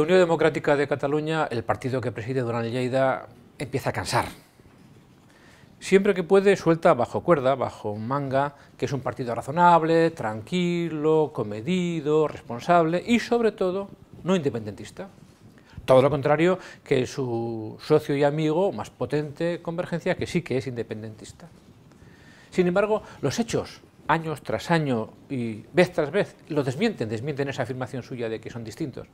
Unión Democrática de Cataluña, el partido que preside Durán Lleida, empieza a cansar. Siempre que puede, suelta bajo cuerda, bajo manga, que es un partido razonable, tranquilo, comedido, responsable y, sobre todo, no independentista. Todo lo contrario que su socio y amigo más potente, Convergencia, que sí que es independentista. Sin embargo, los hechos ...años tras año y vez tras vez, lo desmienten, desmienten esa afirmación suya de que son distintos.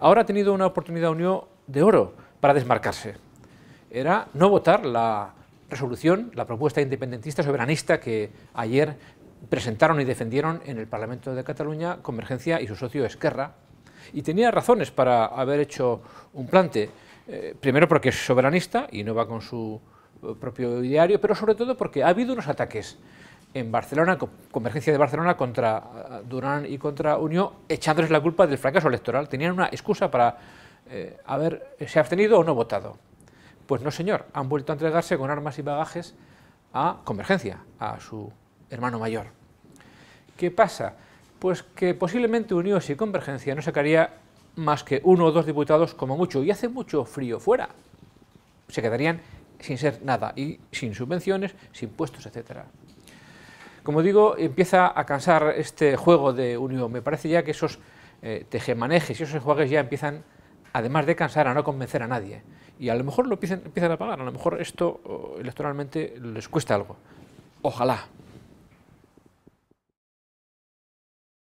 Ahora ha tenido una oportunidad Unión de oro para desmarcarse. Era no votar la resolución, la propuesta independentista soberanista que ayer presentaron y defendieron en el Parlamento de Cataluña Convergencia y su socio Esquerra. Y tenía razones para haber hecho un plante. Eh, primero porque es soberanista y no va con su eh, propio ideario... pero sobre todo porque ha habido unos ataques en Barcelona, convergencia de Barcelona contra eh, Durán y contra Unión, echándoles la culpa del fracaso electoral. Tenían una excusa para eh, haberse eh, se abstenido o no votado. Pues no, señor, han vuelto a entregarse con armas y bagajes a Convergencia, a su hermano mayor. ¿Qué pasa? Pues que posiblemente Unión y Convergencia no sacaría más que uno o dos diputados como mucho, y hace mucho frío fuera. Se quedarían sin ser nada, y sin subvenciones, sin puestos, etcétera. Como digo, empieza a cansar este juego de unión. Me parece ya que esos eh, tejemanejes y esos juegos ya empiezan, además de cansar, a no convencer a nadie. Y a lo mejor lo empiezan a pagar, a lo mejor esto oh, electoralmente les cuesta algo. Ojalá.